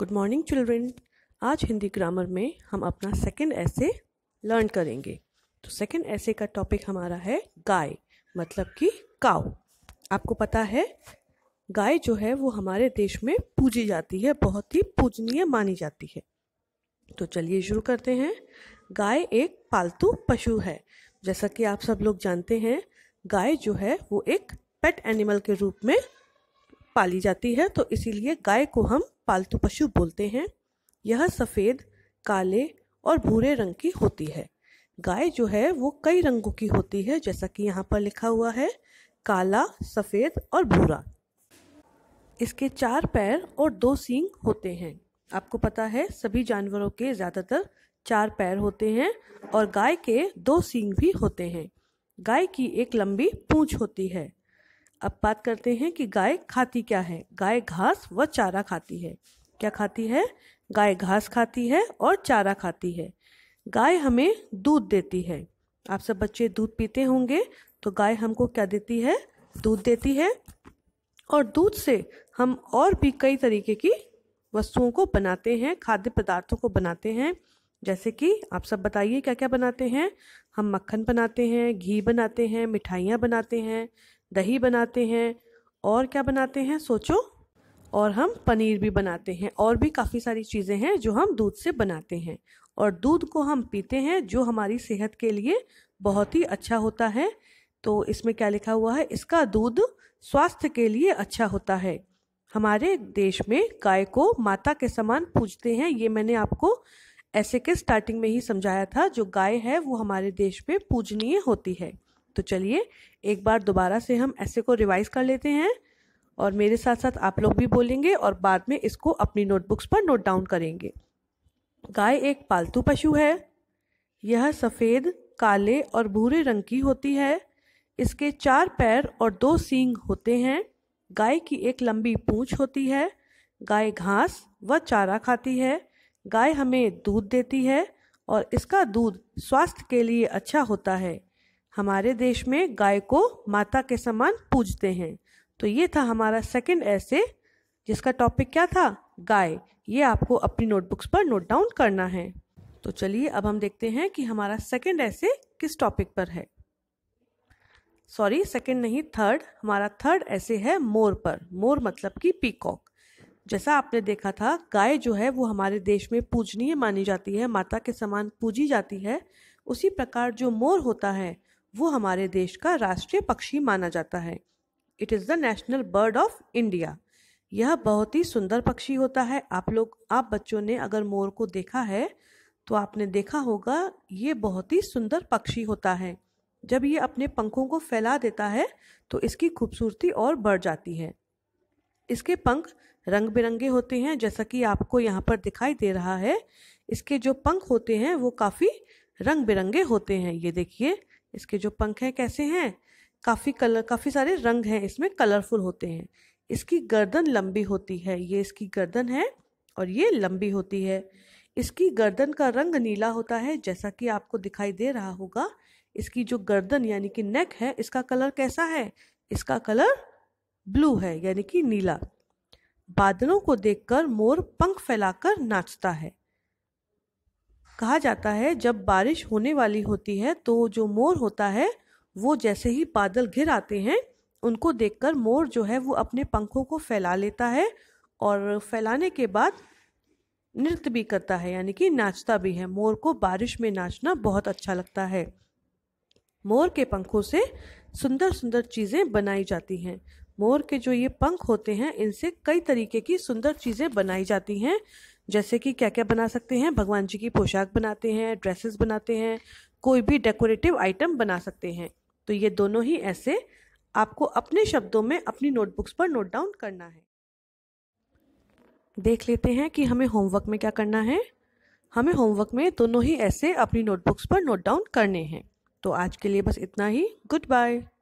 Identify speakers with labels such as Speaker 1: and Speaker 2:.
Speaker 1: good morning children आज Hindi grammar में हम अपना सेकेंड ऐसे लर्न करेंगे तो सेकेंड ऐसे का टॉपिक हमारा है गाय मतलब कि काव आपको पता है गाय जो है वो हमारे देश में पूजी जाती है बहुत ही पूजनीय मानी जाती है तो चलिए शुरू करते हैं गाय एक पालतू पशु है जैसा कि आप सब लोग जानते हैं गाय जो है वो एक पेट एनिमल के रूप में पाली जाती है तो इसीलिए गाय को हम पालतू पशु बोलते हैं यह सफ़ेद काले और भूरे रंग की होती है गाय जो है वो कई रंगों की होती है जैसा कि यहाँ पर लिखा हुआ है काला सफ़ेद और भूरा इसके चार पैर और दो सींग होते हैं आपको पता है सभी जानवरों के ज़्यादातर चार पैर होते हैं और गाय के दो सींग भी होते हैं गाय की एक लंबी पूंछ होती है अब बात करते हैं कि गाय खाती क्या है गाय घास व चारा खाती है क्या खाती है गाय घास खाती है और चारा खाती है गाय हमें दूध देती है आप सब बच्चे दूध पीते होंगे तो गाय हमको क्या देती है दूध देती है और दूध से हम और भी कई तरीके की वस्तुओं को बनाते हैं खाद्य पदार्थों को बनाते हैं जैसे कि आप सब बताइए क्या क्या बनाते हैं हम मक्खन बनाते हैं घी बनाते हैं मिठाइयाँ बनाते हैं दही बनाते हैं और क्या बनाते हैं सोचो और हम पनीर भी बनाते हैं और भी काफ़ी सारी चीज़ें हैं जो हम दूध से बनाते हैं और दूध को हम पीते हैं जो हमारी सेहत के लिए बहुत ही अच्छा होता है तो इसमें क्या लिखा हुआ है इसका दूध स्वास्थ्य के लिए अच्छा होता है हमारे देश में गाय को माता के समान पूजते हैं ये मैंने आपको ऐसे के स्टार्टिंग में ही समझाया था जो गाय है वो हमारे देश में पूजनीय होती है तो चलिए एक बार दोबारा से हम ऐसे को रिवाइज़ कर लेते हैं और मेरे साथ साथ आप लोग भी बोलेंगे और बाद में इसको अपनी नोटबुक्स पर नोट डाउन करेंगे गाय एक पालतू पशु है यह सफ़ेद काले और भूरे रंग की होती है इसके चार पैर और दो सींग होते हैं गाय की एक लंबी पूंछ होती है गाय घास व चारा खाती है गाय हमें दूध देती है और इसका दूध स्वास्थ्य के लिए अच्छा होता है हमारे देश में गाय को माता के समान पूजते हैं तो ये था हमारा सेकंड ऐसे जिसका टॉपिक क्या था गाय ये आपको अपनी नोटबुक्स पर नोट डाउन करना है तो चलिए अब हम देखते हैं कि हमारा सेकंड ऐसे किस टॉपिक पर है सॉरी सेकंड नहीं थर्ड हमारा थर्ड ऐसे है मोर पर मोर मतलब कि पीकॉक जैसा आपने देखा था गाय जो है वो हमारे देश में पूजनीय मानी जाती है माता के समान पूजी जाती है उसी प्रकार जो मोर होता है वो हमारे देश का राष्ट्रीय पक्षी माना जाता है it is the national bird of India यह बहुत ही सुंदर पक्षी होता है आप लोग आप बच्चों ने अगर मोर को देखा है तो आपने देखा होगा ये बहुत ही सुंदर पक्षी होता है जब ये अपने पंखों को फैला देता है तो इसकी खूबसूरती और बढ़ जाती है इसके पंख रंग बिरंगे होते हैं जैसा कि आपको यहाँ पर दिखाई दे रहा है इसके जो पंख होते हैं वो काफ़ी रंग बिरंगे होते हैं ये देखिए इसके जो पंख हैं कैसे हैं काफ़ी कलर काफ़ी सारे रंग हैं इसमें कलरफुल होते हैं इसकी गर्दन लंबी होती है ये इसकी गर्दन है और ये लंबी होती है इसकी गर्दन का रंग नीला होता है जैसा कि आपको दिखाई दे रहा होगा इसकी जो गर्दन यानी कि नेक है इसका कलर कैसा है इसका कलर ब्लू है यानी कि नीला बादलों को देखकर मोर पंख फैलाकर नाचता है कहा जाता है जब बारिश होने वाली होती है तो जो मोर होता है वो जैसे ही बादल घिर आते हैं उनको देखकर मोर जो है वो अपने पंखों को फैला लेता है और फैलाने के बाद नृत्य भी करता है यानी कि नाचता भी है मोर को बारिश में नाचना बहुत अच्छा लगता है मोर के पंखों से सुंदर सुंदर चीज़ें बनाई जाती हैं मोर के जो ये पंख होते हैं इनसे कई तरीके की सुंदर चीज़ें बनाई जाती हैं जैसे कि क्या क्या बना सकते हैं भगवान जी की पोशाक बनाते हैं ड्रेसेस बनाते हैं कोई भी डेकोरेटिव आइटम बना सकते हैं तो ये दोनों ही ऐसे आपको अपने शब्दों में अपनी नोटबुक्स पर नोट डाउन करना है देख लेते हैं कि हमें होमवर्क में क्या करना है हमें होमवर्क में दोनों ही ऐसे अपनी नोटबुक्स पर नोट डाउन करने हैं तो आज के लिए बस इतना ही गुड बाय